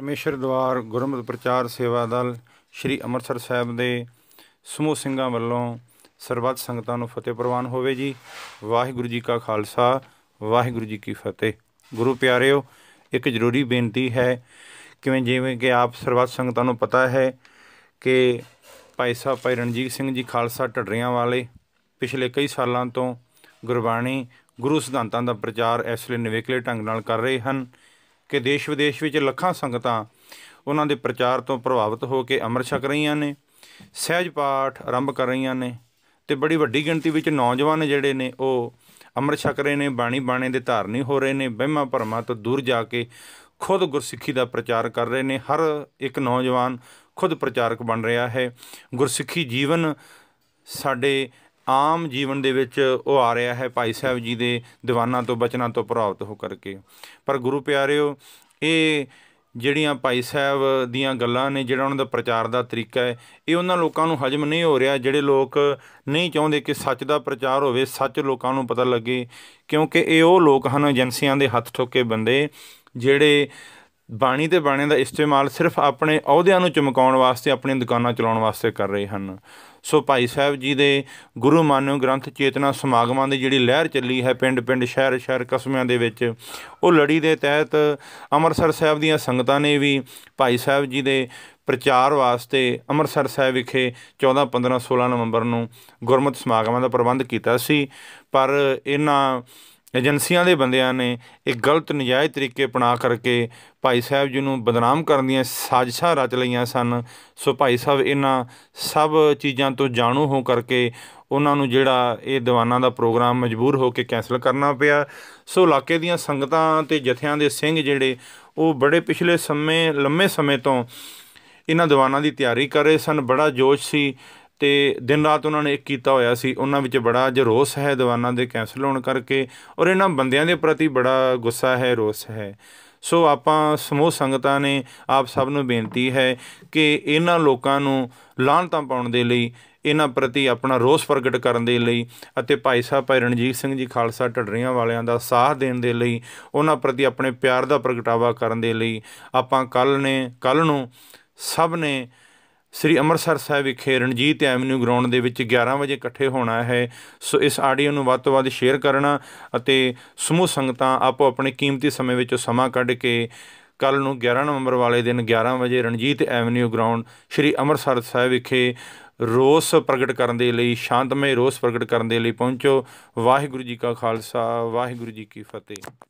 ਪਰਮੇਸ਼ਰ ਦਵਾਰ ਗੁਰਮਤਿ ਪ੍ਰਚਾਰ ਸੇਵਾ ਦਲ ਸ਼੍ਰੀ ਅੰਮ੍ਰਿਤਸਰ ਸਾਹਿਬ ਦੇ ਸਮੂਹ ਸਿੰਘਾਂ ਵੱਲੋਂ ਸਰਬੱਤ ਸੰਗਤਾਂ ਨੂੰ ਫਤਿਹ ਪ੍ਰਵਾਨ ਹੋਵੇ ਜੀ ਵਾਹਿਗੁਰੂ ਜੀ ਕਾ ਖਾਲਸਾ ਵਾਹਿਗੁਰੂ ਜੀ ਕੀ ਫਤਿਹ ਗੁਰੂ ਪਿਆਰਿਓ ਇੱਕ ਜ਼ਰੂਰੀ ਬੇਨਤੀ ਹੈ ਕਿਵੇਂ ਜਿਵੇਂ ਕਿ ਆਪ ਸਰਬੱਤ ਸੰਗਤਾਂ ਨੂੰ ਪਤਾ ਹੈ ਕਿ ਭਾਈ ਸਾਹਿਬ ਭਾਈ ਰਣਜੀਤ ਸਿੰਘ ਜੀ ਖਾਲਸਾ ਢੱਡਰੀਆਂ ਵਾਲੇ ਪਿਛਲੇ ਕਈ ਸਾਲਾਂ ਤੋਂ ਗੁਰਬਾਣੀ ਗੁਰੂ ਸਿਧਾਂਤਾਂ ਦਾ ਪ੍ਰਚਾਰ ਇਸ ਲਈ ਨਿਵੇਕਲੇ ਢੰਗ ਨਾਲ ਕਰ ਰਹੇ ਹਨ ਕਿ ਦੇਸ਼ ਵਿਦੇਸ਼ ਵਿੱਚ ਲੱਖਾਂ ਸੰਗਤਾਂ ਉਹਨਾਂ ਦੇ ਪ੍ਰਚਾਰ ਤੋਂ ਪ੍ਰਭਾਵਿਤ ਹੋ ਕੇ ਅੰਮ੍ਰਿਤ ਛਕ ਰਹੀਆਂ ਨੇ ਸਹਿਜ ਪਾਠ ਆਰੰਭ ਕਰ ਰਹੀਆਂ ਨੇ ਤੇ ਬੜੀ ਵੱਡੀ ਗਿਣਤੀ ਵਿੱਚ ਨੌਜਵਾਨ ਜਿਹੜੇ ਨੇ ਉਹ ਅੰਮ੍ਰਿਤ ਛਕ ਰਹੇ ਨੇ ਬਾਣੀ ਬਾਣੇ ਦੇ ਧਾਰਨੀ ਹੋ ਰਹੇ ਨੇ ਬਹਿਮਾ ਭਰਮਾਂ ਤੋਂ ਦੂਰ ਜਾ ਕੇ ਖੁਦ ਗੁਰਸਿੱਖੀ ਦਾ ਪ੍ਰਚਾਰ ਕਰ ਰਹੇ ਨੇ ਹਰ ਇੱਕ ਨੌਜਵਾਨ ਖੁਦ ਪ੍ਰਚਾਰਕ ਬਣ ਰਿਹਾ ਹੈ ਗੁਰਸਿੱਖੀ ਜੀਵਨ ਸਾਡੇ ਆਮ ਜੀਵਨ ਦੇ ਵਿੱਚ ਉਹ ਆ ਰਿਹਾ ਹੈ ਭਾਈ ਸਾਹਿਬ ਜੀ ਦੇ ਦੀਵਾਨਾਂ ਤੋਂ ਬਚਨਾਂ ਤੋਂ ਪ੍ਰਭਾਵਿਤ ਹੋ ਕਰਕੇ ਪਰ ਗੁਰੂ ਪਿਆਰਿਓ ਇਹ ਜਿਹੜੀਆਂ ਭਾਈ ਸਾਹਿਬ ਦੀਆਂ ਗੱਲਾਂ ਨੇ ਜਿਹੜਾ ਉਹਨਾਂ ਦਾ ਪ੍ਰਚਾਰ ਦਾ ਤਰੀਕਾ ਹੈ ਇਹ ਉਹਨਾਂ ਲੋਕਾਂ ਨੂੰ ਹਜਮ ਨਹੀਂ ਹੋ ਰਿਹਾ ਜਿਹੜੇ ਲੋਕ ਨਹੀਂ ਚਾਹੁੰਦੇ ਕਿ ਸੱਚ ਦਾ ਪ੍ਰਚਾਰ ਹੋਵੇ ਸੱਚ ਲੋਕਾਂ ਨੂੰ ਪਤਾ ਲੱਗੇ ਕਿਉਂਕਿ ਇਹ ਉਹ ਲੋਕ ਹਨ ਏਜੰਸੀਆਂ ਦੇ ਹੱਥ ਠੋਕੇ ਬੰਦੇ ਜਿਹੜੇ ਬਾਣੀ ਤੇ ਬਾਣੇ ਦਾ ਇਸਤੇਮਾਲ ਸਿਰਫ ਆਪਣੇ ਅਹੁਦਿਆਂ ਨੂੰ ਚਮਕਾਉਣ ਵਾਸਤੇ ਆਪਣੀਆਂ ਦੁਕਾਨਾਂ ਚਲਾਉਣ ਵਾਸਤੇ ਕਰ ਰਹੇ ਹਨ ਸੋ ਭਾਈ ਸਾਹਿਬ ਜੀ ਦੇ ਗੁਰੂ ਮਾਨਿਓ ਗ੍ਰੰਥ ਚੇਤਨਾ ਸਮਾਗਮਾਂ ਦੀ ਜਿਹੜੀ ਲਹਿਰ ਚੱਲੀ ਹੈ ਪਿੰਡ-ਪਿੰਡ ਸ਼ਹਿਰ-ਸ਼ਹਿਰ ਕਸਮਿਆਂ ਦੇ ਵਿੱਚ ਉਹ ਲੜੀ ਦੇ ਤਹਿਤ ਅੰਮ੍ਰਿਤਸਰ ਸਾਹਿਬ ਦੀਆਂ ਸੰਗਤਾਂ ਨੇ ਵੀ ਭਾਈ ਸਾਹਿਬ ਜੀ ਦੇ ਪ੍ਰਚਾਰ ਵਾਸਤੇ ਅੰਮ੍ਰਿਤਸਰ ਸਾਹਿਬ ਵਿਖੇ 14 15 16 ਨਵੰਬਰ ਨੂੰ ਗੁਰਮਤਿ ਸਮਾਗਮਾਂ ਦਾ ਪ੍ਰਬੰਧ ਕੀਤਾ ਸੀ ਪਰ ਇਹਨਾਂ ਏਜੰਸੀਆਂ ਦੇ ਬੰਦਿਆਂ ਨੇ ਇਹ ਗਲਤ ਨਜਾਇਜ਼ ਤਰੀਕੇ ਅਪਣਾ ਕਰਕੇ ਭਾਈ ਸਾਹਿਬ ਜੀ ਨੂੰ ਬਦਨਾਮ ਕਰਨ ਦੀਆਂ ਸਾਜ਼ਿਸ਼ਾਂ ਰਚ ਲਈਆਂ ਸਨ ਸੋ ਭਾਈ ਸਾਹਿਬ ਇਹਨਾਂ ਸਭ ਚੀਜ਼ਾਂ ਤੋਂ ਜਾਣੂ ਹੋ ਕਰਕੇ ਉਹਨਾਂ ਨੂੰ ਜਿਹੜਾ ਇਹ ਦੀਵਾਨਾਂ ਦਾ ਪ੍ਰੋਗਰਾਮ ਮਜਬੂਰ ਹੋ ਕੇ ਕੈਨਸਲ ਕਰਨਾ ਪਿਆ ਸੋ ਇਲਾਕੇ ਦੀਆਂ ਸੰਗਤਾਂ ਤੇ ਜਥਿਆਂ ਦੇ ਸਿੰਘ ਜਿਹੜੇ ਉਹ ਬੜੇ ਪਿਛਲੇ ਸਮੇਂ ਲੰਮੇ ਸਮੇਂ ਤੋਂ ਇਹਨਾਂ ਦੀਵਾਨਾਂ ਦੀ ਤਿਆਰੀ ਕਰ ਰਹੇ ਸਨ ਬੜਾ ਜੋਸ਼ ਸੀ ਤੇ ਦਿਨ ਰਾਤ ਉਹਨਾਂ ਨੇ ਇੱਕ ਕੀਤਾ ਹੋਇਆ ਸੀ ਉਹਨਾਂ ਵਿੱਚ ਬੜਾ ਅੱਜ ਰੋਸ ਹੈ ਦੀਵਾਨਾਂ ਦੇ ਕੈਂਸਲ ਹੋਣ ਕਰਕੇ ਔਰ ਇਹਨਾਂ ਬੰਦਿਆਂ ਦੇ ਪ੍ਰਤੀ ਬੜਾ ਗੁੱਸਾ ਹੈ ਰੋਸ ਹੈ ਸੋ ਆਪਾਂ ਸਮੂਹ ਸੰਗਤਾਂ ਨੇ ਆਪ ਸਭ ਨੂੰ ਬੇਨਤੀ ਹੈ ਕਿ ਇਹਨਾਂ ਲੋਕਾਂ ਨੂੰ ਲਾਹਨਤਾਂ ਪਾਉਣ ਦੇ ਲਈ ਇਹਨਾਂ ਪ੍ਰਤੀ ਆਪਣਾ ਰੋਸ ਪ੍ਰਗਟ ਕਰਨ ਦੇ ਲਈ ਅਤੇ ਭਾਈ ਸਾਹਿਬ ਭਾਈ ਰਣਜੀਤ ਸਿੰਘ ਜੀ ਖਾਲਸਾ ਢੱਡਰੀਆਂ ਵਾਲਿਆਂ ਦਾ ਸਾਥ ਦੇਣ ਦੇ ਲਈ ਉਹਨਾਂ ਪ੍ਰਤੀ ਆਪਣੇ ਪਿਆਰ ਦਾ ਪ੍ਰਗਟਾਵਾ ਕਰਨ ਦੇ ਲਈ ਆਪਾਂ ਕੱਲ ਨੇ ਕੱਲ ਨੂੰ ਸਭ ਨੇ ਸ੍ਰੀ ਅੰਮ੍ਰਿਤਸਰ ਸਾਹਿਬ ਵਿਖੇ ਰਣਜੀਤ ਐਵਨਿਊ ਗਰਾਊਂਡ ਦੇ ਵਿੱਚ 11 ਵਜੇ ਇਕੱਠੇ ਹੋਣਾ ਹੈ ਸੋ ਇਸ ਆਡੀਓ ਨੂੰ ਵੱਧ ਤੋਂ ਵੱਧ ਸ਼ੇਅਰ ਕਰਨਾ ਅਤੇ ਸਮੂਹ ਸੰਗਤਾਂ ਆਪੋ ਆਪਣੇ ਕੀਮਤੀ ਸਮੇਂ ਵਿੱਚੋਂ ਸਮਾਂ ਕੱਢ ਕੇ ਕੱਲ ਨੂੰ 11 ਨਵੰਬਰ ਵਾਲੇ ਦਿਨ 11 ਵਜੇ ਰਣਜੀਤ ਐਵਨਿਊ ਗਰਾਊਂਡ ਸ੍ਰੀ ਅੰਮ੍ਰਿਤਸਰ ਸਾਹਿਬ ਵਿਖੇ ਰੋਸ ਪ੍ਰਗਟ ਕਰਨ ਦੇ ਲਈ ਸ਼ਾਂਤਮਈ ਰੋਸ ਪ੍ਰਗਟ ਕਰਨ ਦੇ ਲਈ ਪਹੁੰਚੋ ਵਾਹਿਗੁਰੂ ਜੀ ਕਾ ਖਾਲਸਾ ਵਾਹਿਗੁਰੂ ਜੀ ਕੀ ਫਤਿਹ